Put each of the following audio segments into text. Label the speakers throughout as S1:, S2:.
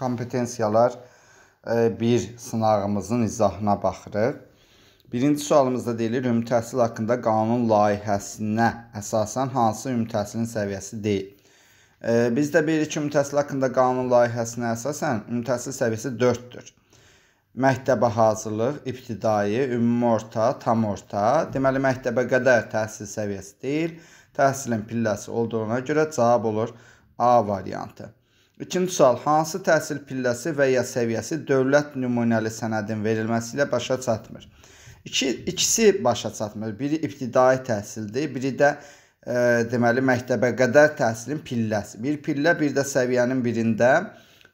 S1: kompetensiyalar 1 e, sınağımızın izahına baxırıq. Birinci sualımızda deyilir, ümumi təhsil haqqında qanun layihəsinə əsasən hansı ümumi təhsilin səviyyəsi deyil? E, Biz də bilirik ki, ümumi təhsil haqqında qanun layihəsinə əsasən ümumi təhsil səviyyəsi 4-dür. Məktəbə hazırlıq, ibtidai, ümumi orta, tam orta. Deməli, məktəbə qədər təhsil səviyyəsi deyil, təhsilin pilləsi olduğuna görə cavab olur A variantı. İkinci sual, hansı təhsil pilləsi və ya səviyyəsi dövlət nümunəli sənədin verilməsi ilə başa çatmır? İki, ikisi başa çatmır. Biri ibtidai təhsildir, biri də e, deməli məktəbə qədər təhsilin pilləsi. Bir pillə, bir də səviyyənin birində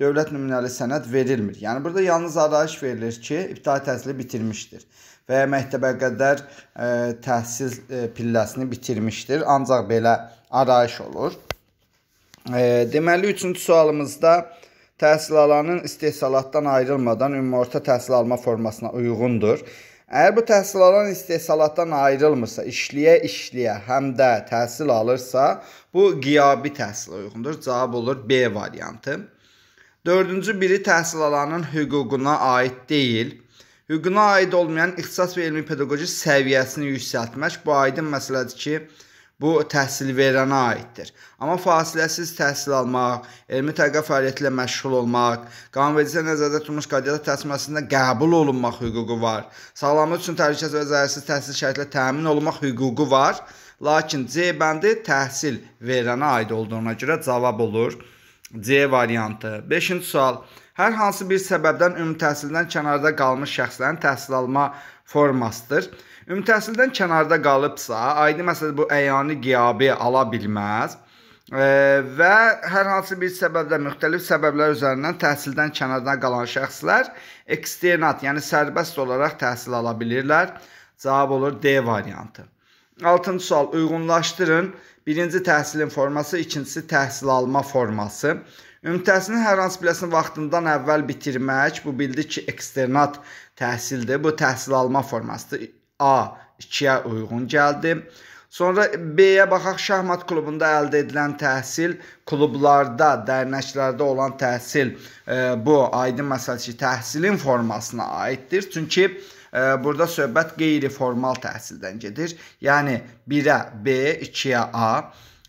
S1: dövlət nümunəli sənəd verilmir. Yəni burada yalnız arayış verilir ki, ibtidai təhsili bitirmişdir və ya məktəbə qədər e, təhsil e, pilləsini bitirmişdir. Ancaq belə arayış olur. Deməli, üçüncü sualımızda təhsil alanın istehsalatdan ayrılmadan ümumorta təhsil alma formasına uyğundur. Əgər bu təhsil alan istehsalatdan ayrılmırsa, işləyə-işləyə həm də təhsil alırsa, bu qiyabi təhsilə uyğundur. Cavab olur B variantı. Dördüncü biri təhsil alanın hüququna aid deyil. Hüququna aid olmayan ixtisas və elmi pedaqoji səviyyəsini yüksəltmək bu aydın məsələdir ki, bu təhsil verənə aiddir. Amma fasiləsiz təhsil almaq, elmi tədqiqat fəaliyyəti ilə məşğul olmaq, qanunvericiliyə nəzərdə tutulmuş qeydiyyat təhsil müəssisəsində qəbul olunmaq hüququ var. Sağlamlıq üçün təhlükəsiz və zərərsiz təhsil şərtlə təmin olunmaq hüququ var. Lakin C bəndi təhsil verənə aid olduğuna görə cavab olur. C variantı. 5-ci sual hər hansı bir səbəbdən ümumi təhsildən kənarda qalmış şəxslərin təhsil alma formasıdır. Ümumi təhsildən kənarda qalıbsa, aydın məsələ bu əyani qiyabi ala bilməz və hər hansı bir səbəblə müxtəlif səbəblər üzərindən təhsildən kənarda qalan şəxslər eksternat, yəni sərbəst olaraq təhsil ala bilirlər. Cavab olur D variantı. Altıncı sual uyğunlaşdırın. Birinci təhsilin forması, ikincisi təhsil alma forması. Ümumi təhsilin hər hansı biləsini vaxtından əvvəl bitirmək, bu bildik ki, eksternat təhsildir. Bu təhsil alma formasıdır. A 2-yə uyğun gəldi. Sonra B-yə baxaq şahmat klubunda əldə edilən təhsil klublarda, dərnəklərdə olan təhsil e, bu aydın məsəl ki, təhsilin formasına aiddir. Çünki e, burada söhbət qeyri-formal təhsildən gedir. Yəni 1-ə B, 2-yə A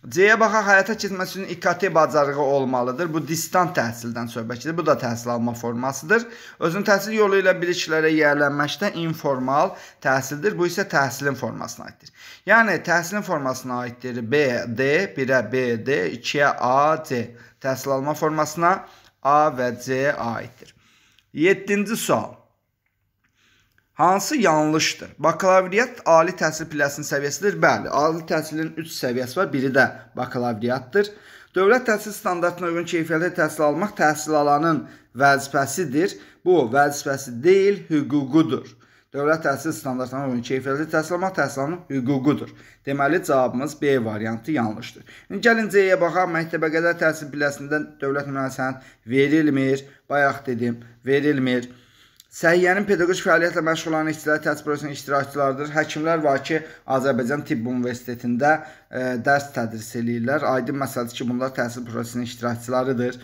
S1: C-yə baxaq, həyata keçməsi üçün İKT bacarığı olmalıdır. Bu distant təhsildən söhbətdir. Bu da təhsil alma formasıdır. Özün təhsil yolu ilə biliklərə yiyələnməkdə informal təhsildir. Bu isə təhsilin formasına aiddir. Yəni təhsilin formasına aiddir. B, D, 1-ə B, D, 2-yə A, C. Təhsil alma formasına A və C aiddir. 7-ci sual. Hansı yanlışdır? Bakalavriat ali təhsil pilləsinin səviyyəsidir? Bəli, ali təhsilin 3 səviyyəsi var. Biri də bakalavriatdır. Dövlət təhsil standartına uyğun keyfiyyətli təhsil almaq təhsil alanın vəzifəsidir. Bu vəzifəsi deyil, hüququdur. Dövlət təhsil standartlarına uyğun keyfiyyətli təhsil almaq təhsilinin hüququdur. Deməli cavabımız B variantı yanlışdır. İndi gəlin C-yə baxaq. Məktəbəqədər təhsil pilləsində dövlət müəssisənin verilmir. Bayaq dedim, verilmir. Səhiyyənin pedaqoji fəaliyyətlə məşğul olan işçiləri tədbirlərin iştirakçılarıdır. Həkimlər var ki, Azərbaycan Tibb Universitetində ə, e, dərs tədris eləyirlər. Aydın məsələdir ki, bunlar təhsil prosesinin iştirakçılarıdır.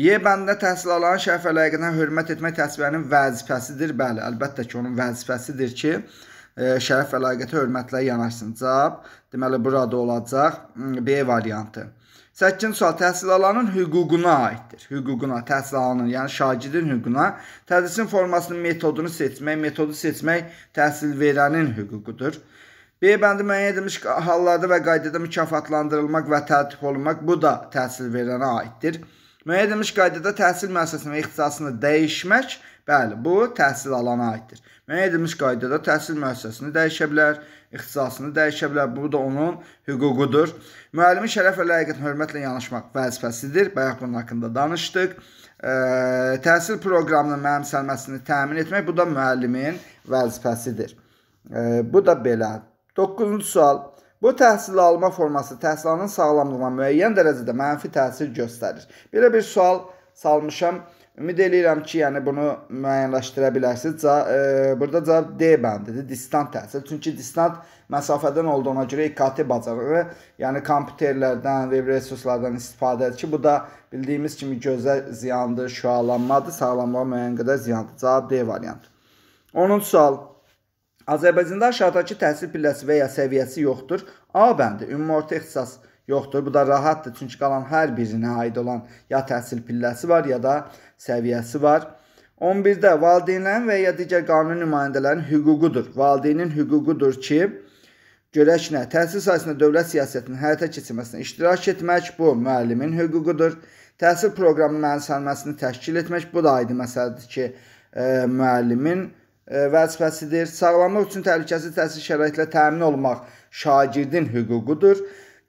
S1: Y bəndində təhsil alan şərf əlaqəsinə hörmət etmək təhsilinin vəzifəsidir. Bəli, əlbəttə ki, onun vəzifəsidir ki, e, şərəf əlaqəti hörmətlə yanaşsın. Cavab deməli burada olacaq B variantı. 8-ci sual təhsil alanın hüququna aiddir. Hüququna, təhsil alanın, yəni şagirdin hüququna. Tədrisin formasının metodunu seçmək, metodu seçmək təhsil verənin hüququdur. B bəndi müəyyən edilmiş hallarda və qaydada mükafatlandırılmaq və tərtib olunmaq bu da təhsil verənə aiddir. Müəyyən edilmiş qaydada təhsil müəssisəsinin ixtisasını dəyişmək, bəli, bu təhsil alana aiddir. Müəyyən edilmiş qaydada təhsil müəssisəsini dəyişə bilər, ixtisasını dəyişə bilər. Bu da onun hüququdur. Müəllimi şərəf və layiqiyyətlə hörmətlə yanaşmaq vəzifəsidir. Bayaq bunun haqqında danışdıq. Ə, təhsil proqramının mənimsənməsini təmin etmək bu da müəllimin vəzifəsidir. Ə, bu da belə. 9-cu sual Bu təhsil alma forması təhsilanın sağlamlığına müəyyən dərəcədə mənfi təsir göstərir. Belə bir sual salmışam. Ümid eləyirəm ki, yəni bunu müəyyənləşdirə bilərsiniz. Ca e, burada cavab D bəndidir, distant təhsil. Çünki distant məsafədən olduğuna görə İKT bacarığı, yəni kompüterlərdən, web resurslardan istifadə edir ki, bu da bildiyimiz kimi gözə ziyandır, şüalanmadır, sağlamlığa müəyyən qədər ziyandır. Cavab D variantı. 10-cu sual Azərbaycanda aşağıdakı təhsil pilləsi və ya səviyyəsi yoxdur. A bəndi ümumorta ixtisas yoxdur. Bu da rahatdır, çünki qalan hər birinə aid olan ya təhsil pilləsi var, ya da səviyyəsi var. 11-də valideynlərin və ya digər qanuni nümayəndələrin hüququdur. Valideynin hüququdur ki, görəşinə, təhsil sahəsində dövlət siyasətinin həyata keçirməsinə iştirak etmək bu müəllimin hüququdur. Təhsil proqramının mənimsənməsini təşkil etmək bu da aydın məsələdir ki, ə, e, müəllimin hüququdur E, vəzifəsidir. Sağlamlıq üçün təhlükəsiz təhsil şəraitlə təmin olmaq şagirdin hüququdur.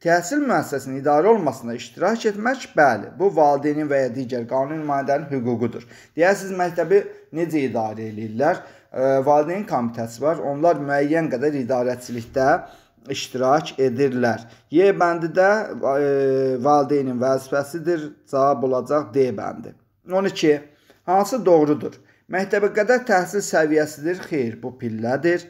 S1: Təhsil müəssisəsinin idarə olmasına iştirak etmək, bəli, bu valideynin və ya digər qanuni nümayəndənin hüququdur. Deyəsiz məktəbi necə idarə eləyirlər? E, valideyn komitəsi var. Onlar müəyyən qədər idarəçilikdə iştirak edirlər. Y bəndi də e, valideynin vəzifəsidir. Cavab olacaq D bəndi. 12. Hansı doğrudur? Məktəbəqədər təhsil səviyyəsidir, xeyr, bu pillədir.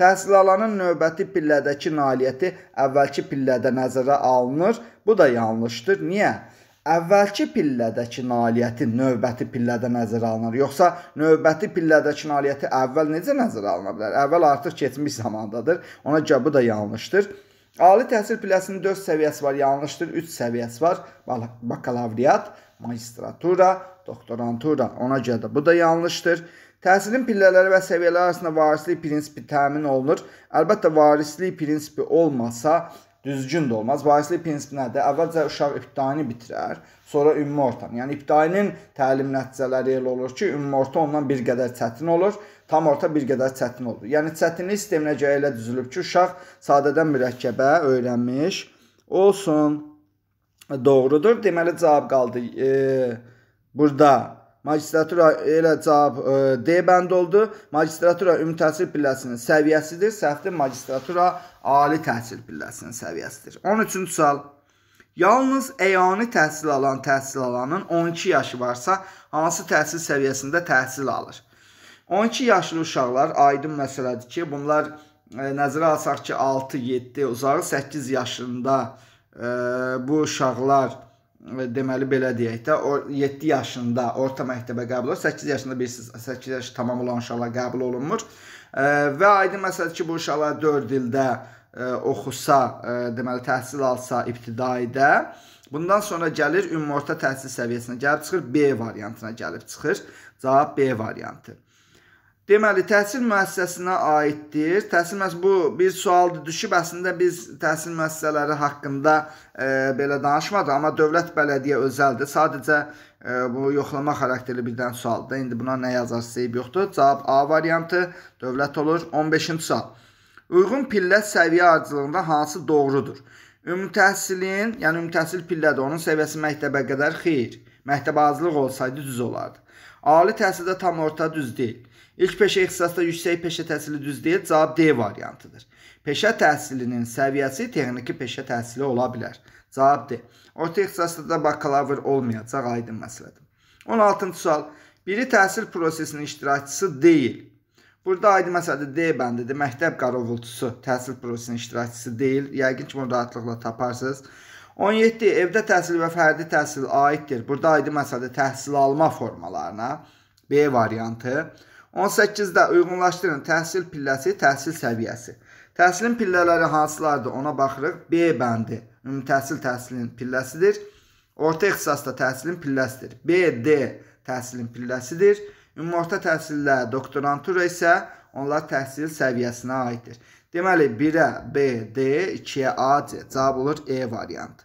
S1: Təhsil alanın növbəti pillədəki nailiyyəti əvvəlki pillədə nəzərə alınır. Bu da yanlışdır. Niyə? Əvvəlki pillədəki nailiyyəti növbəti pillədə nəzərə alınır. Yoxsa növbəti pillədəki nailiyyəti əvvəl necə nəzərə alına bilər? Əvvəl artıq keçmiş zamandadır. Ona görə bu da yanlışdır. Ali təhsil pilləsinin 4 səviyyəsi var, yanlışdır, 3 səviyyəsi var. Bakalavriyat, magistratura, doktorantura. Ona görə də bu da yanlışdır. Təhsilin pillələri və səviyyələri arasında varislik prinsipi təmin olunur. Əlbəttə varislik prinsipi olmasa düzgün də olmaz. Varislik prinsipi nədir? Əvvəlcə uşaq ibtidai bitirər, sonra ümumi orta. Yəni ibtidainin təlim nəticələri elə olur ki, ümumi orta ondan bir qədər çətin olur tam orta bir qədər çətin olur. Yəni çətinlik sisteminə görə elə düzülüb ki, uşaq sadədən mürəkkəbə öyrənmiş olsun. Doğrudur. Deməli cavab qaldı. E, burada magistratura elə cavab e, D bənd oldu. Magistratura ümumi təhsil pilləsinin səviyyəsidir. Səhvdir. Magistratura ali təhsil pilləsinin səviyyəsidir. 13-cü sual. Yalnız əyani təhsil alan təhsil alanın 12 yaşı varsa, hansı təhsil səviyyəsində təhsil alır? 12 yaşlı uşaqlar aydın məsələdir ki, bunlar ə, e, nəzərə alsaq ki, 6-7 uzağı 8 yaşında ə, e, bu uşaqlar e, deməli belə deyək də, 7 yaşında orta məktəbə qəbul olur. 8 yaşında bilirsiniz, 8 yaş tamam olan uşaqlar qəbul olunmur. Və aydın məsələdir ki, bu uşaqlar 4 ildə oxusa, deməli təhsil alsa ibtidaidə, bundan sonra gəlir ümumorta təhsil səviyyəsinə gəlib çıxır, B variantına gəlib çıxır. Cavab B variantı. Deməli, təhsil müəssisəsinə aiddir. Təhsil müəssisəsi bu bir sualdır düşüb. Əslində biz təhsil müəssisələri haqqında e, belə danışmadıq, amma dövlət bələdiyyə özəldir. Sadəcə e, bu yoxlama xarakterli birdən sualdır. İndi buna nə yazarsınız yoxdur. Cavab A variantı dövlət olur. 15-ci sual. Uyğun pillə səviyyə ardıcılığında hansı doğrudur? Ümumi təhsilin, yəni ümumi təhsil pillədir. Onun səviyyəsi məktəbə qədər xeyir. Məktəbazılıq olsaydı düz olardı. Ali təhsildə tam orta düz deyil. İlk peşə ixtisasda yüksək peşə təhsili düz deyil, cavab D variantıdır. Peşə təhsilinin səviyyəsi texniki peşə təhsili ola bilər. Cavab D. Orta ixtisasda da bakalavr olmayacaq aydın məsələdir. 16-cı sual. Biri təhsil prosesinin iştirakçısı deyil. Burada aydın məsələdə D bəndidir. Məktəb qarovulçusu təhsil prosesinin iştirakçısı deyil. Yəqin ki, bunu rahatlıqla taparsınız. 17. Evdə təhsil və fərdi təhsil aiddir. Burada aydın məsələdə təhsil alma formalarına B variantı. 18-də uyğunlaşdırın təhsil pilləsi, təhsil səviyyəsi. Təhsilin pillələri hansılardır? Ona baxırıq. B bəndi ümumi təhsil təhsilin pilləsidir. Orta ixtisas da təhsilin pilləsidir. B, D təhsilin pilləsidir. Ümumi orta təhsillə doktorantura isə onlar təhsil səviyyəsinə aiddir. Deməli 1-ə B, D, 2-yə A, C. Cavab olur E variantı.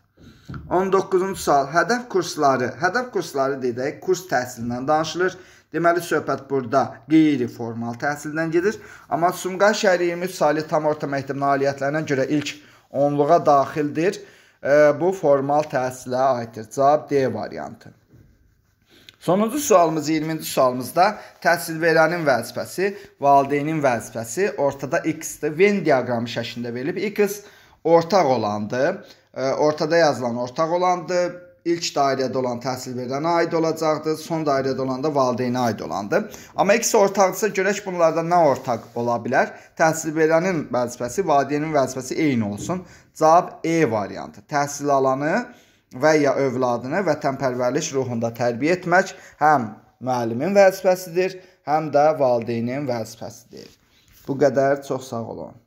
S1: 19-cu sual. Hədəf kursları. Hədəf kursları dedək, kurs təhsilindən danışılır. Deməli söhbət burada qeyri-formal təhsildən gedir. Amma Sumqay şəhəri 23 saylı tam orta məktəb nailiyyətlərinə görə ilk onluğa daxildir. Bu formal təhsilə aiddir. Cavab D variantı. Sonuncu sualımız 20-ci sualımızda təhsilverənin vəzifəsi, valideynin vəzifəsi ortada x-dir. Venn diaqramı şəklində verilib. x ortaq olandır. Ortada yazılan ortaq olandır. İlk dairədə olan təhsilverənə aid olacaqdır, son dairədə olan da valideynə aid olandır. Amma ikisi ortaqdırsa görək bunlardan nə ortaq ola bilər? Təhsilverənin vəzifəsi, valideynin vəzifəsi eyni olsun. Cavab E variantı. Təhsil alanı və ya övladını vətənpərvərlik ruhunda tərbiyə etmək həm müəllimin vəzifəsidir, həm də valideynin vəzifəsidir. Bu qədər, çox sağ olun.